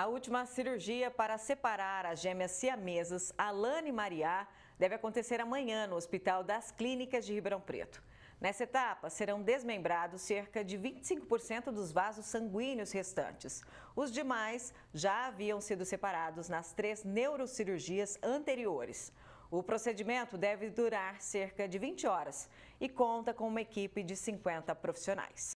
A última cirurgia para separar as gêmeas siamesas Alane e Mariá deve acontecer amanhã no Hospital das Clínicas de Ribeirão Preto. Nessa etapa, serão desmembrados cerca de 25% dos vasos sanguíneos restantes. Os demais já haviam sido separados nas três neurocirurgias anteriores. O procedimento deve durar cerca de 20 horas e conta com uma equipe de 50 profissionais.